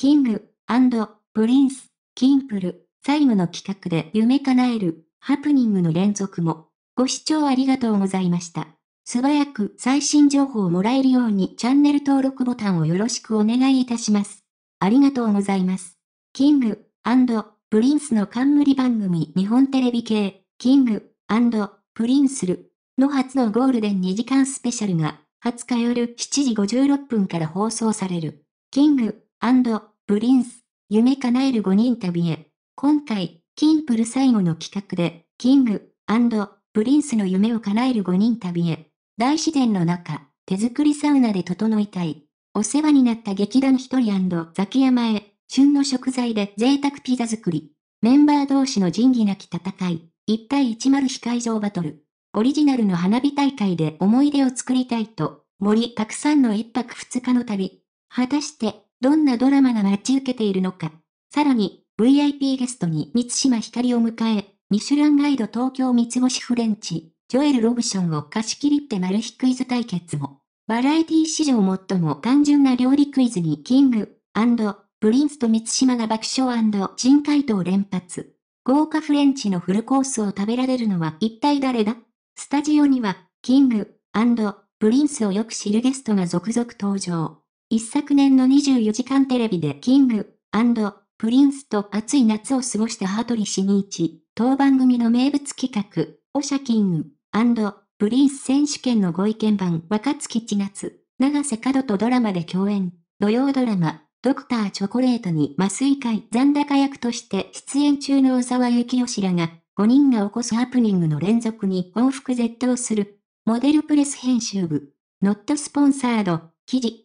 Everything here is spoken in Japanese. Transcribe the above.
キング、プリンス、キンプル、最後の企画で夢叶える、ハプニングの連続も。ご視聴ありがとうございました。素早く最新情報をもらえるようにチャンネル登録ボタンをよろしくお願いいたします。ありがとうございます。キング、プリンスの冠番組日本テレビ系、キング、プリンスルの初のゴールデン2時間スペシャルが、20日夜7時56分から放送される。キング、プリンス、夢叶える5人旅へ。今回、キンプル最後の企画で、キング、プリンスの夢を叶える5人旅へ。大自然の中、手作りサウナで整いたい。お世話になった劇団一人ザキヤマへ、旬の食材で贅沢ピザ作り。メンバー同士の仁義なき戦い、1対10非会場バトル。オリジナルの花火大会で思い出を作りたいと、森たくさんの一泊二日の旅。果たして、どんなドラマが待ち受けているのか。さらに、VIP ゲストに三島ひかりを迎え、ミシュランガイド東京三つ星フレンチ、ジョエル・ロブションを貸し切りってマル秘クイズ対決も。バラエティ史上最も単純な料理クイズにキング、プリンスと三島が爆笑珍回答連発。豪華フレンチのフルコースを食べられるのは一体誰だスタジオには、キング、プリンスをよく知るゲストが続々登場。一昨年の24時間テレビでキング、プリンスと暑い夏を過ごした羽鳥慎一、当番組の名物企画、オシャキング、プリンス選手権のご意見版若月千夏、長瀬角とドラマで共演、土曜ドラマ、ドクターチョコレートに麻酔会残高役として出演中の小沢幸吉らが、5人が起こすハプニングの連続に報復絶倒する、モデルプレス編集部、ノットスポンサード、記事、